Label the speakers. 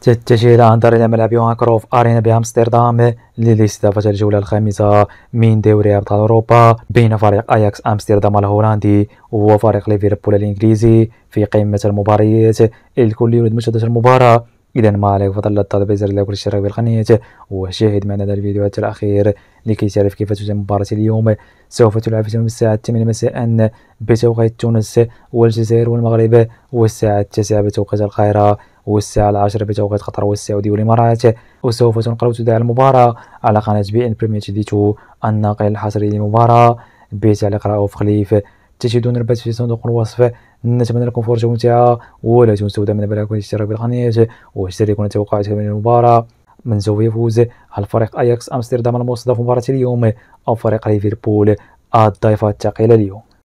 Speaker 1: تتجه أنظار إلى ملعب يوهان كروف أرينا بأمستردام للاستضافة الجولة الخامسة من دوري أبطال أوروبا بين فريق أياكس أمستردام الهولندي وفريق ليفربول الإنجليزي في قمة المباريات الكل يريد مشاهدة المباراة إذا ما عليك فضل الضغط زر لاكل الاشتراك بالقناة وشاهد معنا هذا الفيديو حتى الأخير لكي تعرف كيف تتم مباراة اليوم سوف تلعب في الساعة 8 مساء بتوقيت تونس والجزائر والمغرب والساعة 9 بتوقيت القاهرة والساعة العاشرة بتوقيت قطر والسعودية والإمارات وسوف تنقل تذاع المباراة على قناة بي إن بريمير تي دي تو الناقل الحصري للمباراة بتعليق رؤوف خليف تجدون البث في صندوق الوصف نتمنى لكم فرجة ممتعة ولا تنسوا دائما بلايك والاشتراك بالقناة واشتركوا لتوقعاتكم من المباراة من سوف يفوز هل فريق اياكس امستردام المستضاف مباراة اليوم او فريق ليفربول الضيفة الثقيلة اليوم